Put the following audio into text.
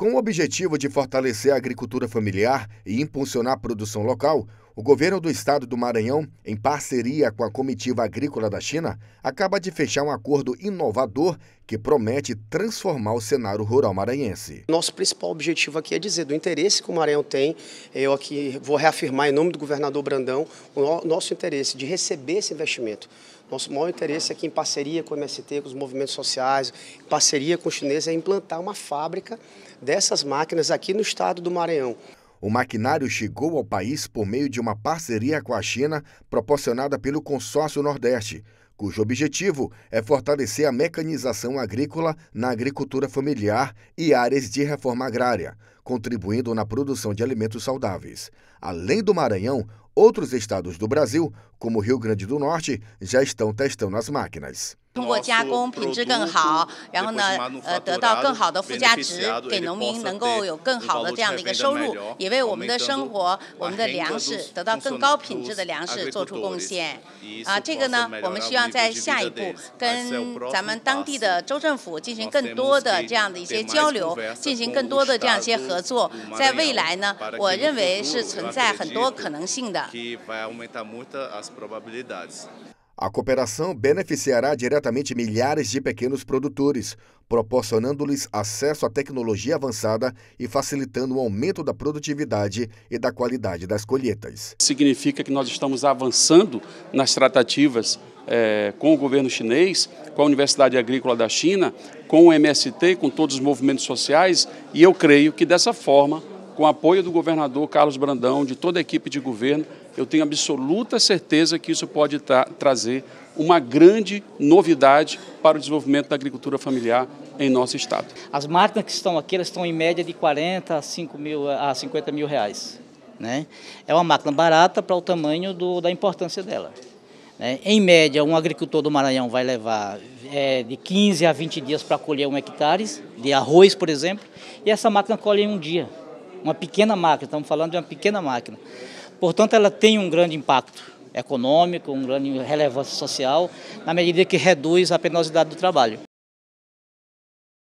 Com o objetivo de fortalecer a agricultura familiar e impulsionar a produção local, o governo do estado do Maranhão, em parceria com a Comitiva Agrícola da China, acaba de fechar um acordo inovador que promete transformar o cenário rural maranhense. Nosso principal objetivo aqui é dizer do interesse que o Maranhão tem, é, eu aqui vou reafirmar em nome do governador Brandão, o nosso interesse de receber esse investimento. Nosso maior interesse aqui em parceria com o MST, com os movimentos sociais, em parceria com os chineses, é implantar uma fábrica dessas máquinas aqui no estado do Maranhão. O maquinário chegou ao país por meio de uma parceria com a China proporcionada pelo Consórcio Nordeste, cujo objetivo é fortalecer a mecanização agrícola na agricultura familiar e áreas de reforma agrária, contribuindo na produção de alimentos saudáveis. Além do Maranhão, outros estados do Brasil, como Rio Grande do Norte, já estão testando as máquinas. 通过加工，品质更好，然后呢，呃，得到更好的附加值，给农民能够有更好的这样的一个收入，也为我们的生活、我们的粮食得到更高品质的粮食做出贡献。啊，这个呢，我们希望在下一步跟咱们当地的州政府进行更多的这样的一些交流，进行更多的这样一些合作。在未来呢，我认为是存在很多可能性的。A cooperação beneficiará diretamente milhares de pequenos produtores, proporcionando-lhes acesso à tecnologia avançada e facilitando o aumento da produtividade e da qualidade das colheitas. Significa que nós estamos avançando nas tratativas é, com o governo chinês, com a Universidade Agrícola da China, com o MST, com todos os movimentos sociais, e eu creio que dessa forma com o apoio do governador Carlos Brandão, de toda a equipe de governo, eu tenho absoluta certeza que isso pode tra trazer uma grande novidade para o desenvolvimento da agricultura familiar em nosso estado. As máquinas que estão aqui, elas estão em média de 40 a, 5 mil, a 50 mil reais. Né? É uma máquina barata para o tamanho do, da importância dela. Né? Em média, um agricultor do Maranhão vai levar é, de 15 a 20 dias para colher um hectare de arroz, por exemplo, e essa máquina colhe em um dia. Uma pequena máquina, estamos falando de uma pequena máquina. Portanto, ela tem um grande impacto econômico, um grande relevância social, na medida que reduz a penosidade do trabalho.